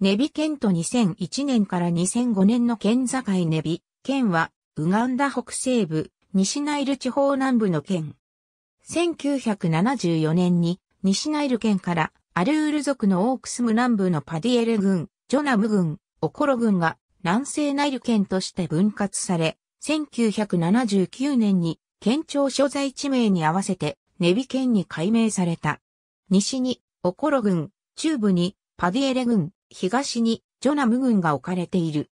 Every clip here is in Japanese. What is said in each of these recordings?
ネビ県と2001年から2005年の県境ネビ県は、ウガンダ北西部、西ナイル地方南部の県。1974年に、西ナイル県から、アルール族のオークスム南部のパディエレ郡、ジョナム郡、オコロ郡が、南西ナイル県として分割され、1979年に、県庁所在地名に合わせて、ネビ県に改名された。西に、オコロ郡、中部に、パディエレ郡、東にジョナム郡が置かれている。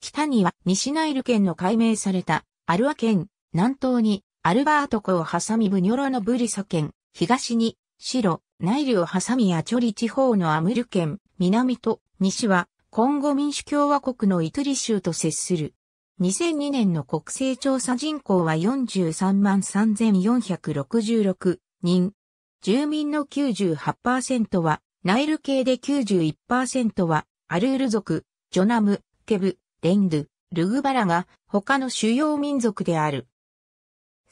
北には西ナイル県の解明されたアルア県、南東にアルバート湖を挟みブニョロのブリサ県、東に白、ナイルを挟みアチョリ地方のアムル県、南と西はコンゴ民主共和国のイトリ州と接する。2002年の国勢調査人口は43万3466人。住民の98%はナイル系で91%は、アルール族、ジョナム、ケブ、レンドゥ、ルグバラが他の主要民族である。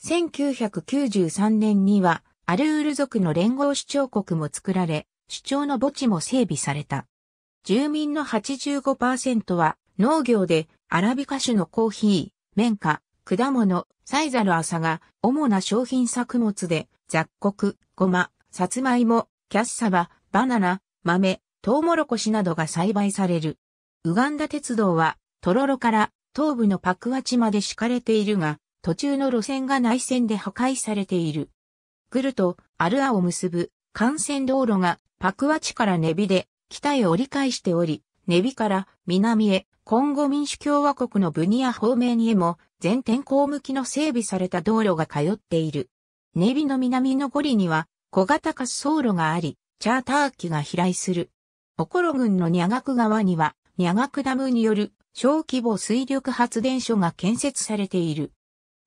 1993年には、アルール族の連合主張国も作られ、主張の墓地も整備された。住民の85%は農業でアラビカ種のコーヒー、綿花、果物、サイザル朝が主な商品作物で雑穀、ごま、さつまいも、キャッサバ、バナナ、豆、トウモロコシなどが栽培される。ウガンダ鉄道は、トロロから東部のパクワチまで敷かれているが、途中の路線が内線で破壊されている。グルとアルアを結ぶ幹線道路がパクワチからネビで北へ折り返しており、ネビから南へコンゴ民主共和国のブニア方面へも全天候向きの整備された道路が通っている。ネビの南のゴリには小型滑走路があり、チャーター機が飛来する。ポコロ郡のニャガク川には、ニャガクダムによる小規模水力発電所が建設されている。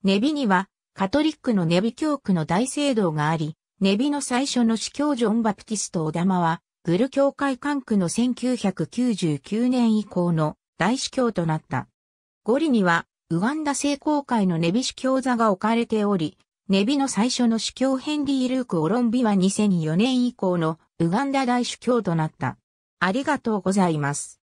ネビには、カトリックのネビ教区の大聖堂があり、ネビの最初の司教ジョン・バプティスト・オダマは、グル教会管区の1999年以降の大司教となった。ゴリには、ウガンダ聖公会のネビ司教座が置かれており、ネビの最初の主教ヘンリー・ルーク・オロンビは2004年以降のウガンダ大主教となった。ありがとうございます。